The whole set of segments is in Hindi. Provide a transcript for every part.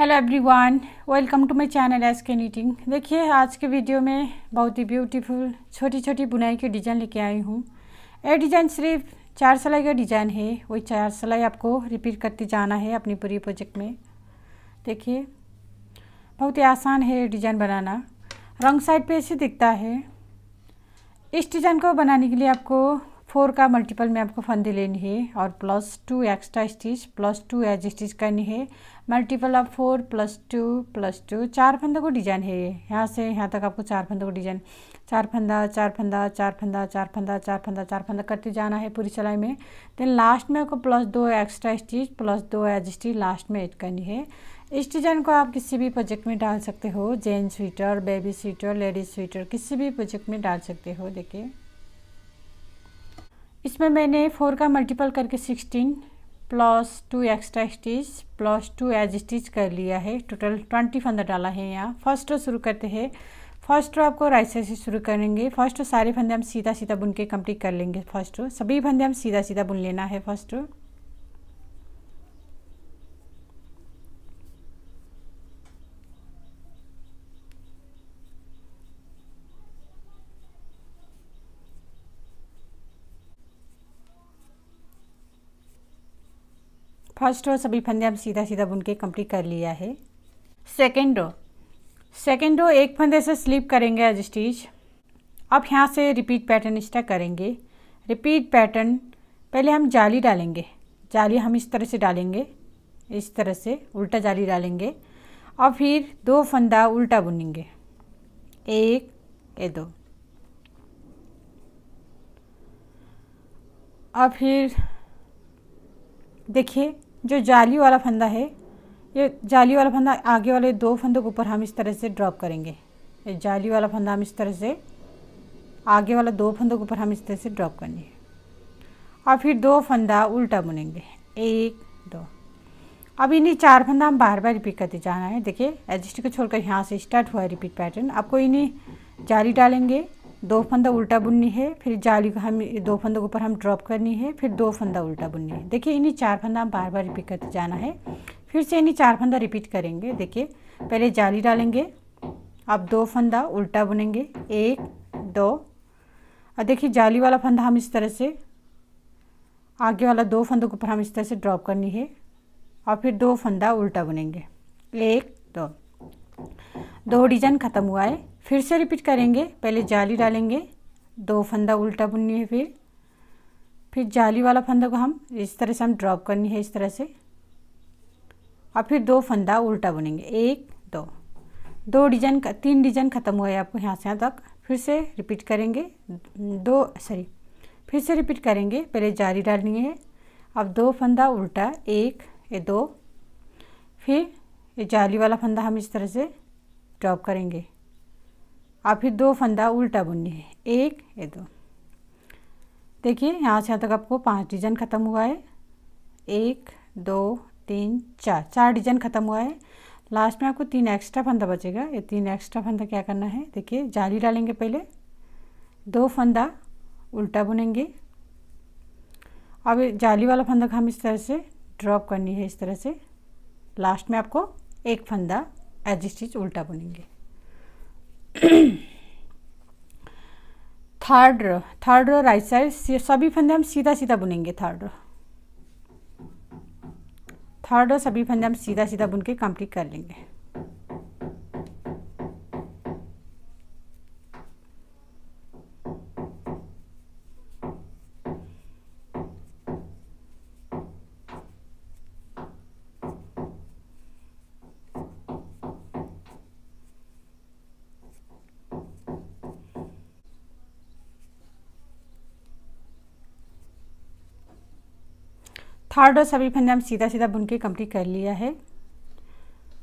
hello everyone welcome to my channel S K knitting देखिए आज के वीडियो में बहुत ही ब्यूटीफुल छोटी छोटी बुनाई के डिज़ाइन लेके आई हूँ ये डिज़ाइन सिर्फ चार सिलाई का डिज़ाइन है वही चार सिलाई आपको रिपीट करते जाना है अपनी पूरी प्रोजेक्ट में देखिए बहुत ही आसान है डिज़ाइन बनाना रंग साइड पर ऐसे दिखता है इस डिज़ाइन को बनाने के लिए आपको फोर का मल्टीपल में आपको फंदे लेनी है और plus two extra stitch plus two edge stitch करनी है multiple of four plus two plus two चार फंदों को डिजाइन है ये यहाँ से यहाँ तक आपको चार फंदों को डिजाइन चार फंदा चार फंदा चार फंदा चार फंदा चार फंदा चार फंदा करते जाना है पूरी सिलाई में देन लास्ट में आपको प्लस दो एक्स्ट्रा स्टिच प्लस दो एज स्टिच लास्ट में एड करनी है इस डिज़ाइन को आप किसी भी प्रोजेक्ट में डाल सकते हो gents sweater baby sweater ladies sweater किसी भी प्रोजेक्ट में डाल सकते हो देखिए इसमें मैंने फोर का मल्टीपल करके sixteen plus two extra stitch plus two edge stitch कर लिया है टोटल ट्वेंटी फंदा डाला है यहाँ फर्स्ट रो शुरू करते हैं फर्स्ट रो आपको राइट साइड से शुरू करेंगे फर्स्ट रो सारे फंदे हम सीधा सीधा बुन के कंप्लीट कर लेंगे फर्स्ट रो सभी फंदे हम सीधा सीधा बुन लेना है फर्स्ट रो फर्स्ट रो सभी फंदे हम सीधा सीधा बुन के कंप्लीट कर लिया है सेकेंड रो सेकेंड रो एक फंदे से स्लिप करेंगे एज स्टिच अब यहाँ से रिपीट पैटर्न स्टार्ट करेंगे रिपीट पैटर्न पहले हम जाली डालेंगे जाली हम इस तरह से डालेंगे इस तरह से उल्टा जाली डालेंगे और फिर दो फंदा उल्टा बुनेंगे एक ए दो और फिर देखिए जो जाली वाला फंदा है ये जाली वाला फंदा आगे वाले दो फंदों के ऊपर हम इस तरह से ड्रॉप करेंगे ये जाली वाला फंदा हम इस तरह से आगे वाला दो फंदों के ऊपर हम इस तरह से ड्रॉप करेंगे और फिर दो फंदा उल्टा बुनेंगे एक दो अब इन्हीं चार फंदा हम बार बार रिपीट करते जाना है देखिए एडजस्ट को छोड़कर यहाँ से स्टार्ट हुआ है रिपीट पैटर्न आपको इन्हें जाली डालेंगे दो फंदा उल्टा बुननी है फिर जाली को हम दो फंदों के ऊपर हम ड्रॉप करनी है फिर दो फंदा उल्टा बुननी है देखिए इन्हीं चार फंदा हम बार बार रिपीट करते जाना है फिर से इन्हीं चार फंदा रिपीट करेंगे देखिए पहले जाली डालेंगे अब दो फंदा उल्टा बुनेंगे एक दो और देखिए जाली वाला फंदा हम इस तरह से आगे वाला दो फंदों के ऊपर हम इस तरह से ड्रॉप करनी है और फिर दो फंदा उल्टा बुनेंगे एक दो दो डिजाइन ख़त्म हुआ है फिर से रिपीट करेंगे पहले जाली डालेंगे दो फंदा उल्टा बुननी है फिर फिर जाली वाला फंदा को हम इस तरह से हम ड्रॉप करनी है इस तरह से और फिर दो फंदा उल्टा बुनेंगे एक दो दो डिजाइन तीन डिजाइन ख़त्म हुआ है आपको यहाँ से यहाँ तक फिर से रिपीट करेंगे दो सॉरी फिर से रिपीट करेंगे पहले जाली डालनी है अब दो फंदा उल्टा एक ये दो फिर ये जाली वाला फंदा हम इस तरह से ड्रॉप करेंगे और फिर दो फंदा उल्टा बुनिए एक ये दो देखिए यहाँ से यहाँ तक आपको पांच डिजाइन ख़त्म हुआ है एक दो तीन चार चार डिजाइन ख़त्म हुआ है लास्ट में आपको तीन एक्स्ट्रा फंदा बचेगा ये तीन एक्स्ट्रा फंदा क्या करना है देखिए जाली डालेंगे पहले दो फंदा उल्टा बुनेंगे अब जाली वाला फंदा हम इस तरह से ड्रॉप करनी है इस तरह से लास्ट में आपको एक फंदा एज स्टिच उल्टा बुनेंगे third row third row right side सभी फंदे हम सीधा सीधा बुनेंगे थर्ड रो थर्ड रो सभी फंदे हम सीधा सीधा बुन के कंप्लीट कर लेंगे थर्ड और सभी फंदे हम सीधा सीधा बुन के कम्प्लीट कर लिया है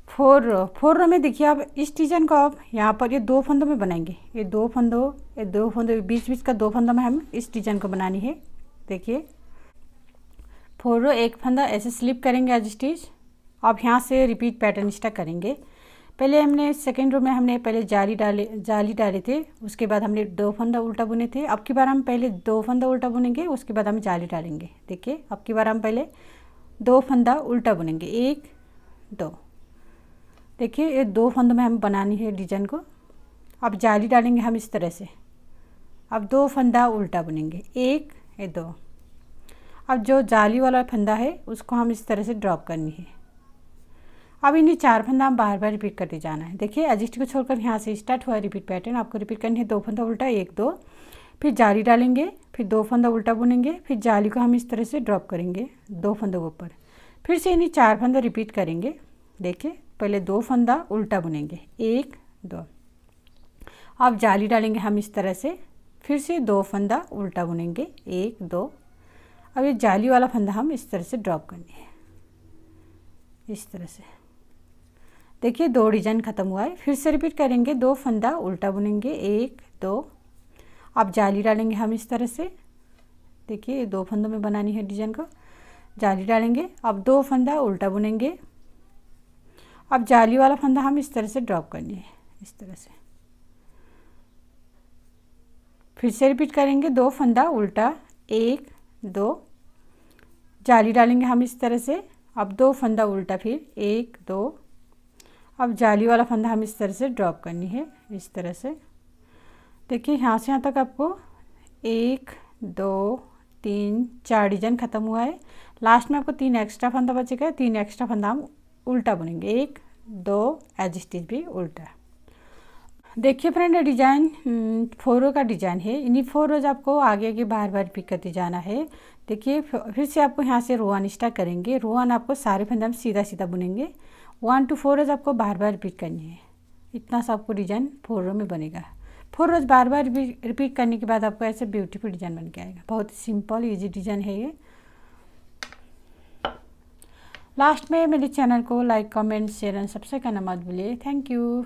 फोर रो फोर रो में देखिए आप इस डिजाइन को आप यहाँ पर ये दो फंदों में बनाएंगे ये दो फंदों ये दो फंदों बीच बीच का दो फंदों में हम इस डिजाइन को बनानी है देखिए फोर रो एक फंदा ऐसे स्लिप करेंगे एज स्टिच आप यहाँ से रिपीट पैटर्न स्टार्ट करेंगे पहले हमने सेकेंड रो में हमने पहले जाली डाले जाली डाले थे उसके बाद हमने दो फंदा उल्टा बुने थे अब की बार हम पहले दो फंदा उल्टा बुनेंगे उसके बाद हम जाली डालेंगे देखिए अब की बार हम पहले दो फंदा उल्टा बुनेंगे एक दो देखिए ये दो फंदों में हम बनानी है डिजाइन को अब जाली डालेंगे हम इस तरह से अब दो फंदा उल्टा बुनेंगे एक ये दो अब जो जाली वाला फंदा है उसको हम इस तरह से ड्रॉप करनी है अब इन्हें चार फंदा हम बार बार रिपीट करते जाना है देखिए एजिस्ट को छोड़कर यहाँ से स्टार्ट हुआ रिपीट पैटर्न आपको रिपीट करनी है दो फंदा उल्टा एक दो फिर जाली डालेंगे फिर दो फंदा उल्टा बुनेंगे फिर जाली को हम इस तरह से ड्रॉप करेंगे दो फंदों के ऊपर फिर से इन्हें चार फंदा रिपीट करेंगे देखिए पहले दो फंदा उल्टा बुनेंगे एक दो अब जाली डालेंगे हम इस तरह से फिर से दो फंदा उल्टा बुनेंगे एक दो अब ये जाली वाला फंदा हम इस तरह से ड्रॉप करनी है इस तरह से देखिए दो डिजाइन ख़त्म हुआ है फिर से रिपीट करेंगे दो फंदा उल्टा बुनेंगे एक दो आप जाली डालेंगे हम इस तरह से देखिए दो फंदों में बनानी है डिजाइन को जाली डालेंगे अब दो फंदा उल्टा बुनेंगे अब जाली वाला फंदा हम इस तरह से ड्रॉप करनी है इस तरह से फिर से रिपीट करेंगे दो फंदा उल्टा एक दो जाली डालेंगे हम इस तरह से अब दो फंदा उल्टा फिर एक दो अब जाली वाला फंदा हम इस तरह से ड्रॉप करनी है इस तरह से देखिए यहाँ से यहाँ तक आपको एक दो तीन चार डिजाइन ख़त्म हुआ है लास्ट में आपको तीन एक्स्ट्रा फंदा बचेगा तीन एक्स्ट्रा फंदा हम उल्टा बुनेंगे एक दो एज स्टिच भी उल्टा देखिए फ्रेंड डिजाइन फोर का डिजाइन है इन्हीं फोर रोज आपको आगे आगे बार बार पिक करते जाना है देखिए फिर से आपको यहाँ से रोहन स्टार्ट करेंगे रोहन आपको सारे फंदा हम सीधा सीधा बुनेंगे वन टू फोर रोज आपको बार बार रिपीट करनी है इतना सा आपको डिजाइन फोर रो में बनेगा फोर रोज बार बार रिपीट करने के बाद आपको ऐसे ब्यूटीफुल डिजाइन बन के आएगा बहुत ही सिंपल इजी डिजाइन है ये लास्ट में मेरे चैनल को like comment share and subscribe करना मत भूलिए थैंक यू